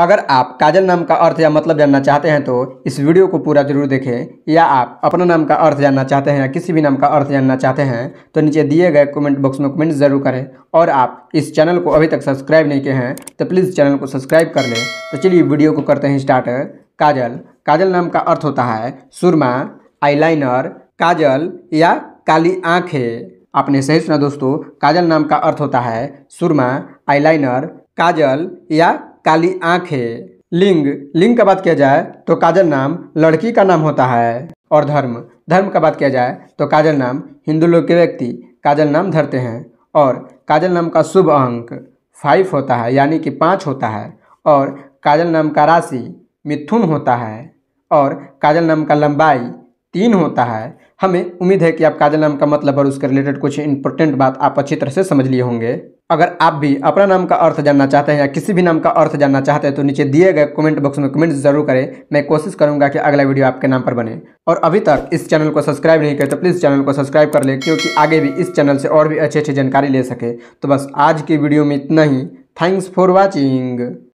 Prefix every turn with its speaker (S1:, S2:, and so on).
S1: अगर आप काजल नाम का अर्थ या मतलब जानना चाहते हैं तो इस वीडियो को पूरा जरूर देखें या आप अपना नाम का अर्थ जानना चाहते हैं या किसी भी नाम का अर्थ जानना चाहते हैं तो नीचे दिए गए कमेंट बॉक्स में कमेंट जरूर करें और आप इस चैनल को अभी तक सब्सक्राइब नहीं किए हैं तो प्लीज़ चैनल को सब्सक्राइब कर लें तो चलिए वीडियो को करते हैं स्टार्ट काजल काजल नाम का अर्थ होता है सुरमा आई काजल या काली आँखें आपने सही सुना दोस्तों काजल नाम का अर्थ होता है सुरमा आई काजल या काली आंखें लिंग लिंग का बात किया जाए तो काजल नाम लड़की का नाम होता है और धर्म धर्म का बात किया जाए तो काजल नाम हिंदू लोग के व्यक्ति काजल नाम धरते हैं और काजल नाम का शुभ अंक फाइव होता है यानी कि पाँच होता है और काजल नाम का राशि मिथुन होता है और काजल नाम का लंबाई तीन होता है हमें उम्मीद है कि आप काजल नाम का मतलब और उसके रिलेटेड कुछ इंपॉर्टेंट बात आप अच्छी तरह से समझ लिए होंगे अगर आप भी अपना नाम का अर्थ जानना चाहते हैं या किसी भी नाम का अर्थ जानना चाहते हैं तो नीचे दिए गए कमेंट बॉक्स में कमेंट जरूर करें मैं कोशिश करूंगा कि अगला वीडियो आपके नाम पर बने और अभी तक इस चैनल को सब्सक्राइब नहीं करें तो प्लीज़ चैनल को सब्सक्राइब कर लें क्योंकि आगे भी इस चैनल से और भी अच्छी अच्छी जानकारी ले सके तो बस आज की वीडियो में इतना ही थैंक्स फॉर वॉचिंग